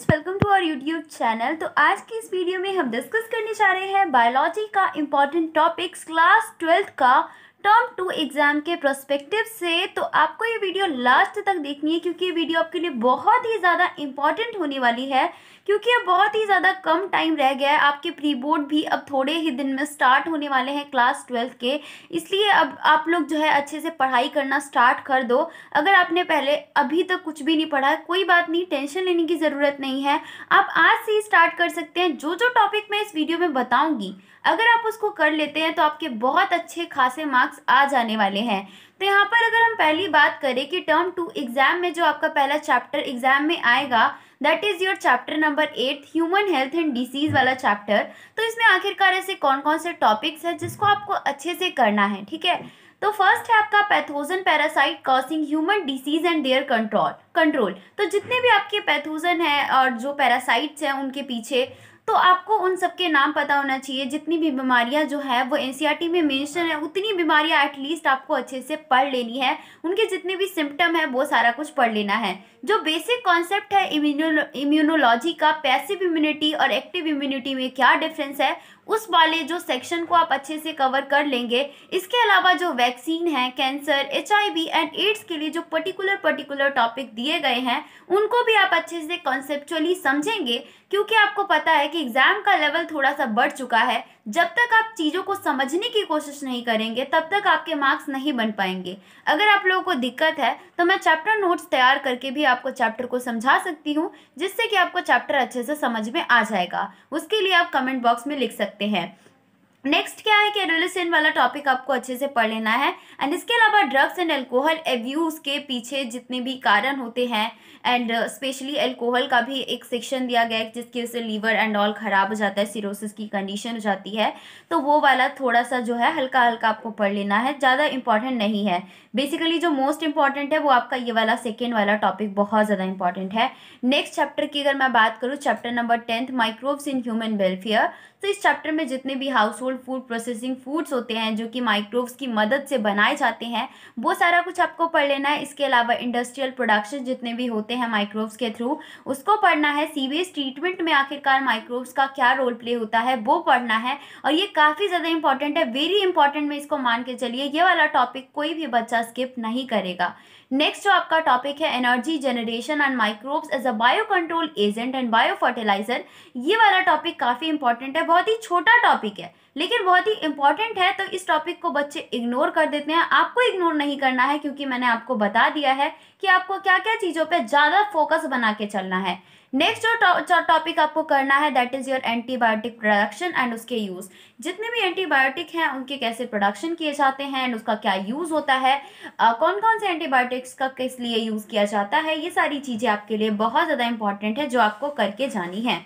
friends welcome to our YouTube channel तो आज की इस वीडियो में हम डिस्कस करने जा रहे हैं बायोलॉजी का इम्पॉर्टेंट टॉपिक्स क्लास ट्वेल्थ का टर्म टू एग्ज़ाम के प्रोस्पेक्टिव से तो आपको ये वीडियो लास्ट तक देखनी है क्योंकि ये वीडियो आपके लिए बहुत ही ज़्यादा इंपॉर्टेंट होने वाली है क्योंकि अब बहुत ही ज़्यादा कम टाइम रह गया है आपके प्री बोर्ड भी अब थोड़े ही दिन में स्टार्ट होने वाले हैं क्लास ट्वेल्थ के इसलिए अब आप लोग जो है अच्छे से पढ़ाई करना स्टार्ट कर दो अगर आपने पहले अभी तक कुछ भी नहीं पढ़ा कोई बात नहीं टेंशन लेने की ज़रूरत नहीं है आप आज से ही स्टार्ट कर सकते हैं जो जो टॉपिक मैं इस वीडियो में बताऊँगी अगर आप उसको कर लेते हैं तो आपके बहुत अच्छे खासे मार्क्स आ जाने वाले हैं तो यहाँ पर अगर हम पहली बात करें कि टर्म टू एग्जाम में जो आपका पहला चैप्टर एग्जाम में आएगा that is your chapter number eight human health and disease वाला चैप्टर तो इसमें आखिरकार ऐसे कौन कौन से टॉपिक्स हैं जिसको आपको अच्छे से करना है ठीक है तो फर्स्ट है आपका pathogen parasite causing human disease and their control control तो जितने भी आपके पैथोजन हैं और जो पैरासाइट्स हैं उनके पीछे तो आपको उन सब के नाम पता होना चाहिए जितनी भी बीमारियां जो है वो एन e में मेंशन है उतनी बीमारियां एटलीस्ट आपको अच्छे से पढ़ लेनी है उनके जितने भी सिम्टम है वो सारा कुछ पढ़ लेना है जो बेसिक कॉन्सेप्ट है इम्यूनो इम्यूनोलॉजी का पैसिव इम्यूनिटी और एक्टिव इम्यूनिटी में क्या डिफरेंस है उस वाले जो सेक्शन को आप अच्छे से कवर कर लेंगे इसके अलावा जो वैक्सीन है कैंसर एच एंड एड्स के लिए जो पर्टिकुलर पर्टिकुलर टॉपिक दिए गए हैं उनको भी आप अच्छे से कॉन्सेप्चुअली समझेंगे क्योंकि आपको पता है कि एग्ज़ाम का लेवल थोड़ा सा बढ़ चुका है जब तक आप चीज़ों को समझने की कोशिश नहीं करेंगे तब तक आपके मार्क्स नहीं बन पाएंगे अगर आप लोगों को दिक्कत है तो मैं चैप्टर नोट्स तैयार करके भी आपको चैप्टर को समझा सकती हूँ जिससे कि आपको चैप्टर अच्छे से समझ में आ जाएगा उसके लिए आप कमेंट बॉक्स में लिख सकते हैं नेक्स्ट क्या है कि एडोलेसेंट वाला टॉपिक आपको अच्छे से पढ़ लेना है एंड इसके अलावा ड्रग्स एंड एल्कोहल एव्यूज के पीछे जितने भी कारण होते हैं एंड स्पेशली एल्कोहल का भी एक सेक्शन दिया गया है जिसकी वजह से लीवर एंड ऑल ख़राब हो जाता है सिरोसिस की कंडीशन हो जाती है तो वो वाला थोड़ा सा जो है हल्का हल्का आपको पढ़ लेना है ज़्यादा इंपॉर्टेंट नहीं है बेसिकली जो मोस्ट इंपॉर्टेंट है वो आपका ये वाला सेकेंड वाला टॉपिक बहुत ज़्यादा इंपॉर्टेंट है नेक्स्ट चैप्टर की अगर मैं बात करूँ chapter number tenth microbes in human welfare तो इस चैप्टर में जितने भी household food processing foods होते हैं जो कि माइक्रोव्स की मदद से बनाए जाते हैं वो सारा कुछ आपको पढ़ लेना है इसके अलावा इंडस्ट्रियल प्रोडक्शन जितने भी होते हैं माइक्रोव्स के थ्रू उसको पढ़ना है सीवेज ट्रीटमेंट में आखिरकार माइक्रोव्स का क्या रोल प्ले होता है वो पढ़ना है और ये काफ़ी ज़्यादा इंपॉर्टेंट है वेरी इंपॉर्टेंट में इसको मान के चलिए ये वाला टॉपिक कोई भी बच्चा स्किप नहीं करेगा नेक्स्ट जो आपका टॉपिक है energy generation and microbes as a biocontrol agent and biofertilizer ये वाला टॉपिक काफ़ी इंपॉर्टेंट है बहुत ही छोटा टॉपिक है लेकिन बहुत ही इंपॉर्टेंट है तो इस टॉपिक को बच्चे इग्नोर कर देते हैं आपको इग्नोर नहीं करना है क्योंकि मैंने आपको बता दिया है कि आपको क्या क्या चीज़ों पर ज़्यादा फोकस बना के चलना है नेक्स्ट जो टॉपिक आपको करना है that is your antibiotic production and उसके यूज़ जितने भी एंटीबायोटिक हैं उनके कैसे प्रोडक्शन किए जाते हैं एंड उसका क्या यूज़ होता है आ, कौन कौन से एंटीबायोटिक्स का किस लिए यूज़ किया जाता है ये सारी चीज़ें आपके लिए बहुत ज़्यादा इंपॉर्टेंट है जो आपको करके जानी है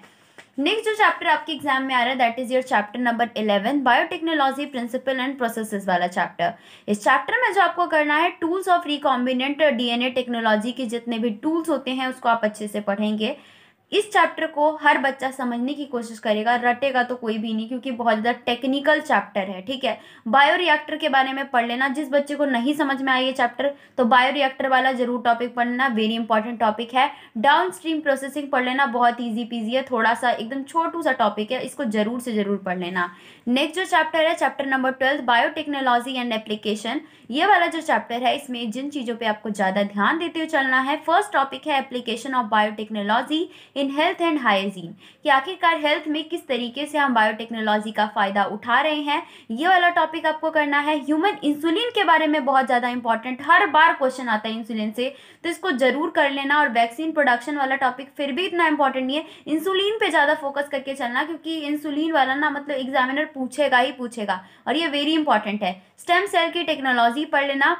नेक्स्ट जो चैप्टर आपके एग्जाम में आ रहा है that is your chapter number eleven biotechnology principle and processes वाला चैप्टर इस चैप्टर में जो आपको करना है tools of recombinant DNA technology के जितने भी टूल्स होते हैं उसको आप अच्छे से पढ़ेंगे इस चैप्टर को हर बच्चा समझने की कोशिश करेगा रटेगा तो कोई भी नहीं क्योंकि बहुत ज़्यादा टेक्निकल चैप्टर है ठीक है बायो रिएक्टर के बारे में पढ़ लेना जिस बच्चे को नहीं समझ में आए ये चैप्टर तो बायो रिएक्टर वाला जरूर टॉपिक पढ़ना वेरी इंपॉर्टेंट टॉपिक है डाउन स्ट्रीम प्रोसेसिंग पढ़ लेना बहुत ईजी पीजी है थोड़ा सा एकदम छोटू सा टॉपिक है इसको जरूर से जरूर पढ़ लेना नेक्स्ट जो चैप्टर है chapter number twelve biotechnology and application ये वाला जो चैप्टर है इसमें जिन चीज़ों पर आपको ज़्यादा ध्यान देते हुए चलना है फर्स्ट टॉपिक है application of biotechnology in health and hygiene कि आखिरकार हेल्थ में किस तरीके से हम बायोटेक्नोलॉजी का फ़ायदा उठा रहे हैं ये वाला टॉपिक आपको करना है ह्यूमन इंसुलिन के बारे में बहुत ज़्यादा इंपॉर्टेंट हर बार क्वेश्चन आता है इंसुलिन से तो इसको ज़रूर कर लेना और वैक्सीन प्रोडक्शन वाला टॉपिक फिर भी इतना इंपॉर्टेंट नहीं है इंसुलिन पर ज़्यादा फोकस करके चलना क्योंकि इंसुलिन वाला ना मतलब एग्जामिनर पूछेगा ही पूछेगा और ये वेरी इंपॉर्टेंट है स्टेम सेल की टेक्नोलॉजी पढ़ लेना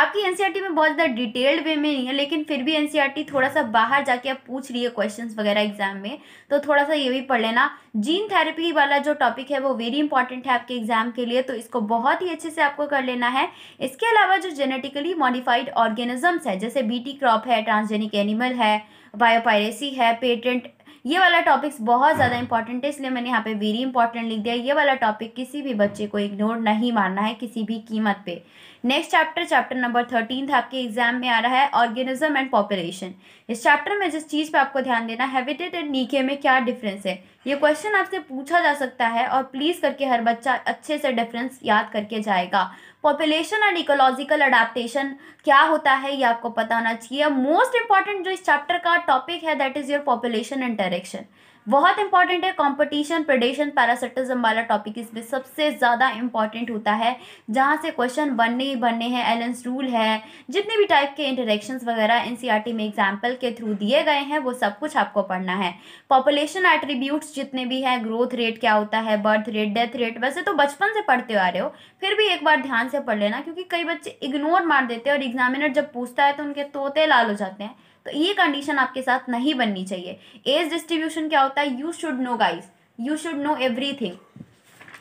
आपकी एनसीईआरटी e में बहुत ज़्यादा डिटेल्ड वे में नहीं है लेकिन फिर भी एनसीईआरटी e थोड़ा सा बाहर जाके आप पूछ रही है क्वेश्चन वगैरह एग्जाम में तो थोड़ा सा ये भी पढ़ लेना जीन थेरेपी वाला जो टॉपिक है वो वेरी इंपॉर्टेंट है आपके एग्जाम के लिए तो इसको बहुत ही अच्छे से आपको कर लेना है इसके अलावा जो जेनेटिकली मॉडिफाइड ऑर्गेनिजम्स है जैसे बी क्रॉप है ट्रांसजेनिक एनिमल है बायोपायरेसी है पेटेंट ये वाला टॉपिक्स बहुत ज़्यादा इंपॉर्टेंट है इसलिए मैंने यहाँ पे वेरी इंपॉर्टेंट लिख दिया ये वाला टॉपिक किसी भी बच्चे को इग्नोर नहीं मारना है किसी भी कीमत पे next chapter chapter number thirteen था आपके एग्जाम में आ रहा है ऑर्गेनिज्म एंड पॉपुलेशन इस चैप्टर में जिस चीज़ पे आपको ध्यान देना हैबिटेट एंड नीके में क्या डिफरेंस है ये क्वेश्चन आपसे पूछा जा सकता है और प्लीज़ करके हर बच्चा अच्छे से डिफरेंस याद करके जाएगा पॉपुलेशन एंड इकोलॉजिकल अडाप्टेशन क्या होता है ये आपको पता होना चाहिए मोस्ट इंपॉर्टेंट जो इस चैप्टर का टॉपिक है that is your population interaction बहुत इंपॉर्टेंट है कंपटीशन प्रोडेशन पैरासिटिज्म वाला टॉपिक इसमें सबसे ज़्यादा इंपॉर्टेंट होता है जहाँ से क्वेश्चन बनने ही बनने हैं एलेंस रूल है जितने भी टाइप के इंटरेक्शन वगैरह एन e में एग्जाम्पल के थ्रू दिए गए हैं वो सब कुछ आपको पढ़ना है पॉपुलेशन एट्रीब्यूट्स जितने भी हैं ग्रोथ रेट क्या होता है बर्थ रेट डेथ रेट वैसे तो बचपन से पढ़ते आ रहे हो फिर भी एक बार ध्यान से पढ़ लेना क्योंकि कई बच्चे इग्नोर मार देते हैं और एग्जामिनर जब पूछता है तो उनके तोते लाल हो जाते हैं तो ये कंडीशन आपके साथ नहीं बननी चाहिए एज डिस्ट्रीब्यूशन क्या होता है you should know guys you should know everything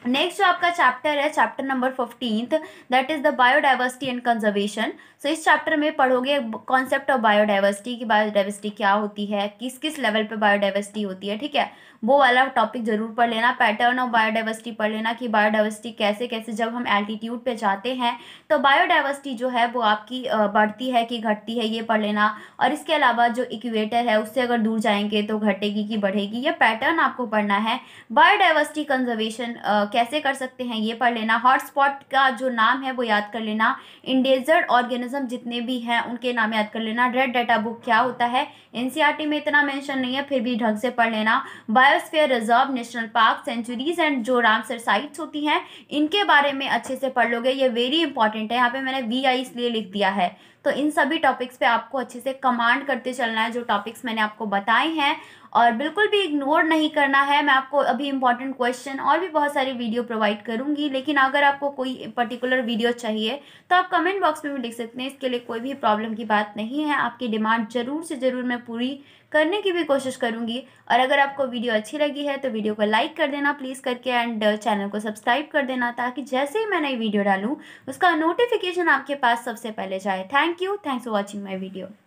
next जो आपका चैप्टर है chapter number fifteenth that is the biodiversity and conservation so इस चैप्टर में पढ़ोगे कॉन्सेप्ट ऑफ बायोडाइवर्सिटी की बायोडाइवर्सिटी क्या होती है किस किस लेवल पे बायोडाइवर्सिटी होती है ठीक है वो वाला टॉपिक जरूर पढ़ लेना पैटर्न ऑफ बायोडाइवर्सिटी पढ़ लेना कि बायोडाइवर्सिटी कैसे कैसे जब हम एल्टीट्यूड पर जाते हैं तो बायोडाइवर्सिटी जो है वो आपकी बढ़ती है कि घटती है ये पढ़ लेना और इसके अलावा जो इक्वेटर है उससे अगर दूर जाएंगे तो घटेगी कि बढ़ेगी ये पैटर्न आपको पढ़ना है बायोडाइवर्सिटी कंजर्वेशन कैसे कर सकते हैं ये पढ़ लेना हॉटस्पॉट का जो नाम है वो याद कर लेना इंडेजर्ड ऑर्गेनिज्म जितने भी हैं उनके नाम याद कर लेना रेड डाटा बुक क्या होता है एन e में इतना मैंशन नहीं है फिर भी ढंग से पढ़ लेना biosphere reserve national park sanctuaries and जो रामसर साइट्स होती हैं इनके बारे में अच्छे से पढ़ लोगे ये वेरी इंपॉर्टेंट है यहाँ पे मैंने वी इसलिए लिख दिया है तो इन सभी टॉपिक्स पे आपको अच्छे से कमांड करते चलना है जो टॉपिक्स मैंने आपको बताए हैं और बिल्कुल भी इग्नोर नहीं करना है मैं आपको अभी इंपॉर्टेंट क्वेश्चन और भी बहुत सारी वीडियो प्रोवाइड करूंगी लेकिन अगर आपको कोई पर्टिकुलर वीडियो चाहिए तो आप कमेंट बॉक्स में भी लिख सकते हैं इसके लिए कोई भी प्रॉब्लम की बात नहीं है आपकी डिमांड ज़रूर से ज़रूर मैं पूरी करने की भी कोशिश करूंगी और अगर आपको वीडियो अच्छी लगी है तो वीडियो को लाइक कर देना प्लीज़ करके एंड चैनल को सब्सक्राइब कर देना ताकि जैसे ही मैं नई वीडियो डालूँ उसका नोटिफिकेशन आपके पास सबसे पहले जाए thank you thanks for watching my video